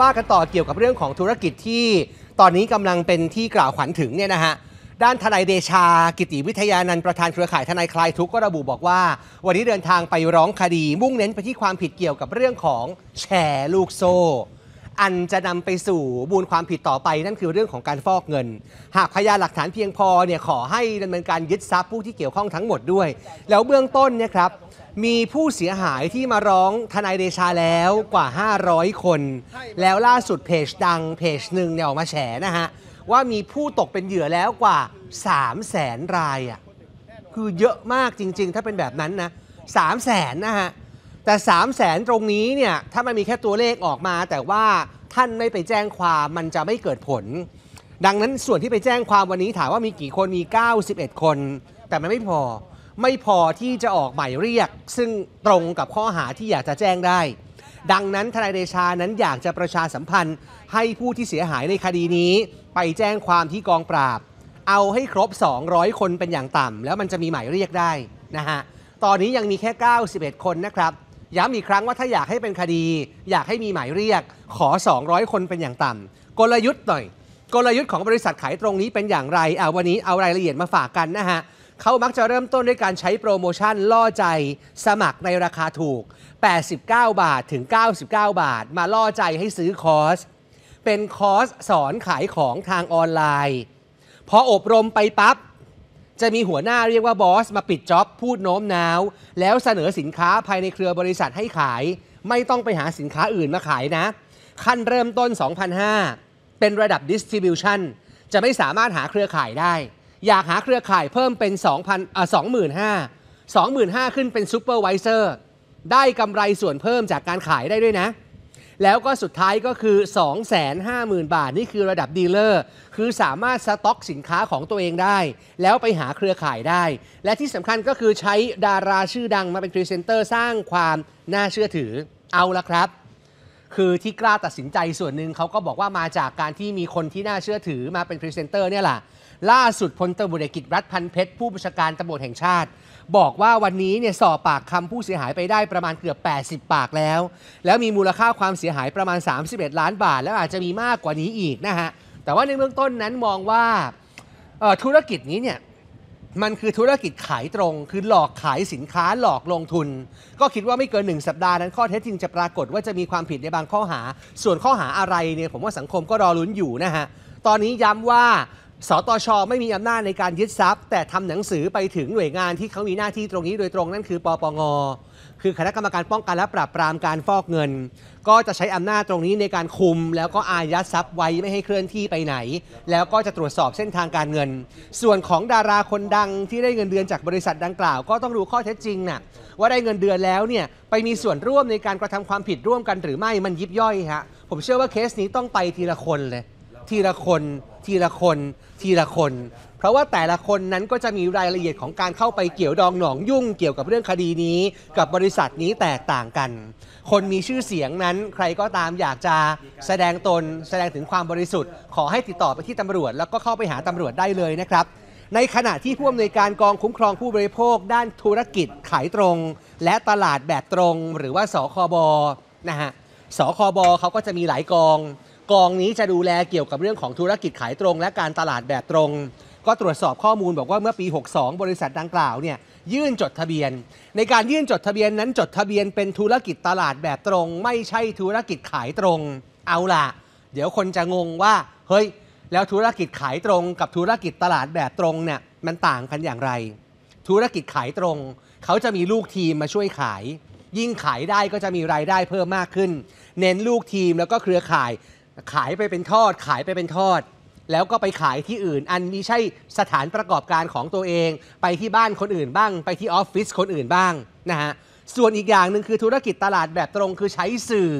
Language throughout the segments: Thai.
ว่ากันต่อเกี่ยวกับเรื่องของธุรกิจที่ตอนนี้กำลังเป็นที่กล่าวขวัญถึงเนี่ยนะฮะด้านทนายเดชากิติวิทยานันประธานเครือข่ายทนายคลายทุกก็ระบุบอกว่า วันนี้เดินทางไปร้องคดีมุ่งเน้นไปที่ความผิดเกี่ยวกับเรื่องของแชร์ลูกโซ่อันจะนำไปสู่บูลความผิดต่อไปนั่นคือเรื่องของการฟอกเงิน หากพยานหลักฐานเพียงพอเนี่ยขอให้ดำเนินการยึดทรัพย์ผู้ที่เกี่ยวข้องทั้งหมดด้วย แล้วเบื้องต้นเนี่ยครับมีผู้เสียหายที่มาร้องทนายเดชาแล้วกว่า 500 คน แล้วล่าสุดเพจดังเพจหนึ่งเนี่ยออกมาแฉนะฮะว่ามีผู้ตกเป็นเหยื่อแล้วกว่า 3 0 0แสนรายอ่ะคือเยอะมากจริงๆ ถ้าเป็นแบบนั้นนะสามแสนนะฮะ แต่ 3 0 0แสนตรงนี้เนี่ยถ้ามันมีแค่ตัวเลขออกมา แต่ว่าท่านไม่ไปแจ้งความมันจะไม่เกิดผล ดังนั้นส่วนที่ไปแจ้งความวันนี้ถามว่ามีกี่คนมี 91 คน แต่มันไม่พอไม่พอที่จะออกหมายเรียก ซึ่งตรงกับข้อหาที่อยากจะแจ้งได้ ดังนั้นทนายเดชานั้นอยากจะประชาสัมพันธ์ให้ผู้ที่เสียหายในคดีนี้ ไปแจ้งความที่กองปราบ เอาให้ครบ 200 คนเป็นอย่างต่ำแล้วมันจะมีหมายเรียกได้นะฮะตอนนี้ยังมีแค่ 91 คนนะครับย้ำอีกครั้งว่าถ้าอยากให้เป็นคดี อยากให้มีหมายเรียก ขอ 200 คนเป็นอย่างต่ำกลยุทธ์หน่อย กลยุทธ์ของบริษัทขายตรงนี้เป็นอย่างไรเอาวันนี้เอารายละเอียดมาฝากกันนะฮะเขามักจะเริ่มต้นด้วยการใช้โปรโมชั่นล่อใจสมัครในราคาถูก 89 บาท ถึง 99 บาทมาล่อใจให้ซื้อคอร์ส เป็นคอร์สสอนขายของทางออนไลน์ พออบรมไปปับ๊บ จะมีหัวหน้าเรียกว่าบอสมาปิดจ็อบพูดโน้มน้าว แล้วเสนอสินค้าภายในเครือบริษัทให้ขาย ไม่ต้องไปหาสินค้าอื่นมาขายนะ ขั้นเริ่มต้น2 0 0 5เป็นระดับดิสติบิวชันจะไม่สามารถหาเครือข่ายได้อยากหาเครือข่ายเพิ่มเป็น 2,000อ่า25,000 25,000ขึ้นเป็นซูเปอร์วิเซอร์ได้กำไรส่วนเพิ่มจากการขายได้ด้วยนะ แล้วก็สุดท้ายก็คือ 250,000 บาทนี่คือระดับดีลเลอร์ คือสามารถสต็อกสินค้าของตัวเองได้ แล้วไปหาเครือข่ายได้ และที่สำคัญก็คือใช้ดาราชื่อดังมาเป็นพรีเซนเตอร์สร้างความน่าเชื่อถือเอาละครับคือที่กล้าตัดสินใจส่วนหนึ่งเขาก็บอกว่ามาจากการที่มีคนที่น่าเชื่อถือมาเป็นพรีเซนเตอร์เนี่ยแหละล่าสุดพลตบรตรกกิจรัฐพันเพชร ผู้บัญชาการตำรวจแห่งชาติ บอกว่าวันนี้เนี่ยสอบปากคำผู้เสียหายไปได้ประมาณเกือบ 80 ปากแล้ว แล้วมีมูลค่าความเสียหายประมาณ 31 ล้านบาทแล้วอาจจะมีมากกว่านี้อีกนะฮะแต่ว่าในเบื้องต้นนั้นมองว่าธุรกิจนี้เนี่ยมันคือธุรกิจขายตรง คือหลอกขายสินค้าหลอกลงทุน ก็คิดว่าไม่เกินหนึ่งสัปดาห์นั้นข้อเท็จจริงจะปรากฏว่าจะมีความผิดในบางข้อหา ส่วนข้อหาอะไรเนี่ยผมว่าสังคมก็รอลุ้นอยู่นะฮะ ตอนนี้ย้ำว่าสตชไม่มีอำนาจในการยึดทรัพย์ แต่ทำหนังสือไปถึงหน่วยงานที่เขามีหน้าที่ตรงนี้โดยตรงนั่นคือปปงคือคณะกรรมการป้องกันและปราบปรามการฟอกเงิน ก็จะใช้อำนาจตรงนี้ในการคุม แล้วก็อายัดทรัพย์ไว้ไม่ให้เคลื่อนที่ไปไหน แล้วก็จะตรวจสอบเส้นทางการเงิน ส่วนของดาราคนดังที่ได้เงินเดือนจากบริษัทดังกล่าว ก็ต้องดูข้อเท็จจริงนะ่ะว่าได้เงินเดือนแล้วเนี่ยไปมีส่วนร่วมในการกระทำความผิดร่วมกันหรือไม่มันยิบย่อยฮะผมเชื่อว่าเคสนี้ต้องไปทีละคนเลยทีละคน ทีละคน ทีละคน เพราะว่าแต่ละคนนั้นก็จะมีรายละเอียดของการเข้าไปเกี่ยวดองหนองยุ่งเกี่ยวกับเรื่องคดีนี้ กับบริษัทนี้แตกต่างกัน คนมีชื่อเสียงนั้นใครก็ตามอยากจะแสดงตนแสดงถึงความบริสุทธิ์ ขอให้ติดต่อไปที่ตำรวจ แล้วก็เข้าไปหาตำรวจได้เลยนะครับ ในขณะที่ผู้อำนวยการกองคุ้มครองผู้บริโภค ด้านธุรกิจขายตรง และตลาดแบบตรง หรือว่าสคบนะฮะ สคบเขาก็จะมีหลายกองกองนี้จะดูแลเกี่ยวกับเรื่องของธุรกิจขายตรงและการตลาดแบบตรง ก็ตรวจสอบข้อมูลบอกว่าเมื่อปี 62 บริษัทดังกล่าวเนี่ยยื่นจดทะเบียน ในการยื่นจดทะเบียนนั้นจดทะเบียนเป็นธุรกิจตลาดแบบตรง ไม่ใช่ธุรกิจขายตรง เอาล่ะ เดี๋ยวคนจะงงว่าเฮ้ย แล้วธุรกิจขายตรงกับธุรกิจตลาดแบบตรงเนี่ยมันต่างกันอย่างไร ธุรกิจขายตรง เขาจะมีลูกทีมมาช่วยขาย ยิ่งขายได้ก็จะมีรายได้เพิ่มมากขึ้น เน้นลูกทีมแล้วก็เครือข่ายขายไปเป็นทอดขายไปเป็นทอด แล้วก็ไปขายที่อื่นอันนี้ใช่สถานประกอบการของตัวเองไปที่บ้านคนอื่นบ้าง ไปที่ออฟฟิศคนอื่นบ้างนะฮะส่วนอีกอย่างหนึ่งคือธุรกิจตลาดแบบตรงคือใช้สื่อ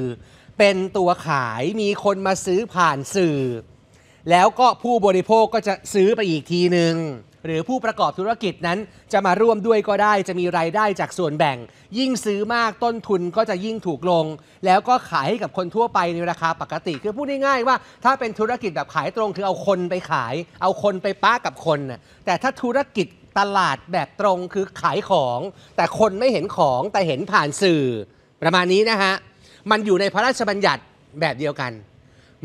เป็นตัวขายมีคนมาซื้อผ่านสื่อแล้วก็ผู้บริโภคก็จะซื้อไปอีกทีหนึ่งหรือผู้ประกอบธุรกิจนั้นจะมาร่วมด้วยก็ได้จะมีรายได้จากส่วนแบ่ง ยิ่งซื้อมากต้นทุนก็จะยิ่งถูกลง แล้วก็ขายให้กับคนทั่วไปในราคาปกติคือพูดง่ายๆ ว่า ถ้าเป็นธุรกิจแบบขายตรงคือเอาคนไปขาย เอาคนไปป้ากับคน แต่ถ้าธุรกิจตลาดแบบตรงคือขายของ แต่คนไม่เห็นของแต่เห็นผ่านสื่อ ประมาณนี้นะฮะมันอยู่ในพระราชบัญญัติแบบเดียวกัน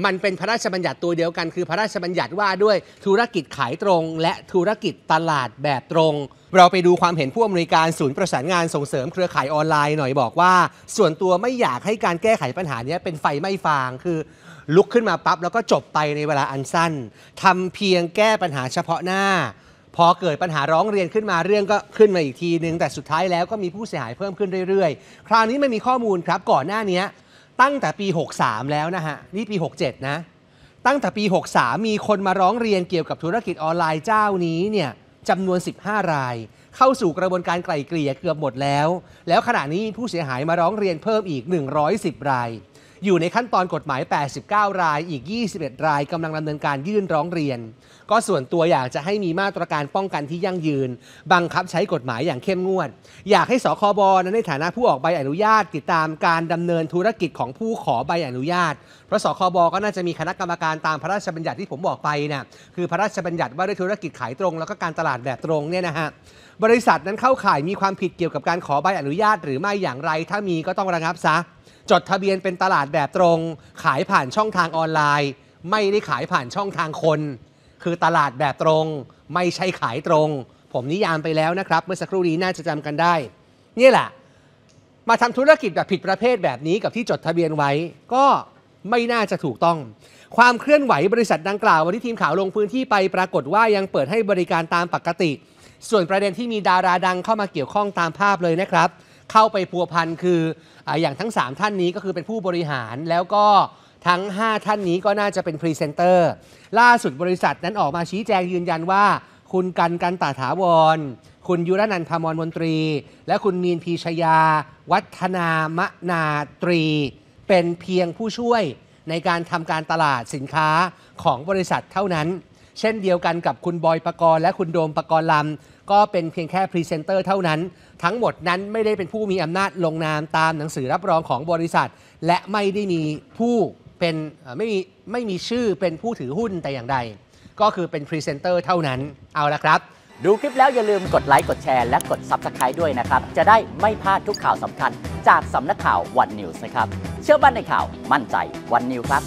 มันเป็นพระราชบัญญัติตัวเดียวกัน คือพระราชบัญญัติว่าด้วยธุรกิจขายตรง และธุรกิจตลาดแบบตรง เราไปดูความเห็นผู้อำนวยการศูนย์ประสานงานส่งเสริมเครือข่ายออนไลน์หน่อยบอกว่า ส่วนตัวไม่อยากให้การแก้ไขปัญหานี้เป็นไฟไม่ฟางคือลุกขึ้นมาปั๊บแล้วก็จบไปในเวลาอันสั้นทำเพียงแก้ปัญหาเฉพาะหน้า พอเกิดปัญหาร้องเรียนขึ้นมาเรื่องก็ขึ้นมาอีกทีนึง แต่สุดท้ายแล้วก็มีผู้เสียหายเพิ่มขึ้นเรื่อย ๆ คราวนี้ไม่มีข้อมูลครับก่อนหน้านี้ตั้งแต่ปี 63 แล้วนะฮะ นี่ปี 67 นะ ตั้งแต่ปี 63 มีคนมาร้องเรียนเกี่ยวกับธุรกิจออนไลน์เจ้านี้เนี่ยจำนวน 15 ราย เข้าสู่กระบวนการไกล่เกลี่ยเกือบหมดแล้ว แล้วขณะนี้ผู้เสียหายมาร้องเรียนเพิ่มอีก 110 รายอยู่ในขั้นตอนกฎหมาย 89 ราย อีก 21 รายกำลังดำเนินการยื่นร้องเรียน ก็ส่วนตัวอยากจะให้มีมาตรการป้องกันที่ยั่งยืน บังคับใช้กฎหมายอย่างเข้มงวด อยากให้สคบนั้นในฐานะผู้ออกใบอนุญาตติดตามการดำเนินธุรกิจของผู้ขอใบอนุญาต เพราะสคบก็น่าจะมีคณะกรรมการตามพระราชบัญญัติที่ผมบอกไปนะ่ะคือพระราชบัญญัติว่าด้วยธุรกิจขายตรง แล้วก็การตลาดแบบตรงเนี่ยนะฮะ บริษัทนั้นเข้าข่ายมีความผิดเกี่ยวกับการขอใบอนุญาตหรือไม่อย่างไร ถ้ามีก็ต้องระงับซะจดทะเบียนเป็นตลาดแบบตรง ขายผ่านช่องทางออนไลน์ ไม่ได้ขายผ่านช่องทางคน คือตลาดแบบตรง ไม่ใช่ขายตรง ผมนิยามไปแล้วนะครับ เมื่อสักครู่นี้น่าจะจำกันได้นี่แหละ มาทำธุรกิจแบบผิดประเภทแบบนี้กับที่จดทะเบียนไว้ ก็ไม่น่าจะถูกต้อง ความเคลื่อนไหวบริษัทดังกล่าววันที่ทีมข่าวลงพื้นที่ไปปรากฏว่ายังเปิดให้บริการตามปกติ ส่วนประเด็นที่มีดาราดังเข้ามาเกี่ยวข้องตามภาพเลยนะครับเข้าไปพัวพันคืออย่างทั้ง 3 ท่านนี้ก็คือเป็นผู้บริหารแล้วก็ทั้ง 5 ท่านนี้ก็น่าจะเป็นพรีเซนเตอร์ ล่าสุดบริษัทนั้นออกมาชี้แจงยืนยันว่า คุณกันกันตาถาวร คุณยุรนันทมรมนตรี และคุณมีนพีชยาวัฒนามนาตรี เป็นเพียงผู้ช่วยในการทำการตลาดสินค้าของบริษัทเท่านั้น เช่นเดียวกันกับคุณบอยปรกรณ์และคุณโดมปรกรณ์ลำก็เป็นเพียงแค่ พรีเซนเตอร์เท่านั้น ทั้งหมดนั้นไม่ได้เป็นผู้มีอำนาจลงนามตามหนังสือรับรองของบริษัท และไม่ได้มีผู้ เป็น ไม่มีไม่มีชื่อเป็นผู้ถือหุ้นแต่อย่างใด ก็คือเป็นพรีเซนเตอร์เท่านั้นเอาละครับ ดูคลิปแล้วอย่าลืมกดไลค์กดแชร์และกด Subscribe ด้วยนะครับ จะได้ไม่พลาดทุกข่าวสำคัญ จากสำนักข่าววันนิวส์นะครับเชื่อบั่นในข่าวมั่นใจวันนิวส์ครับ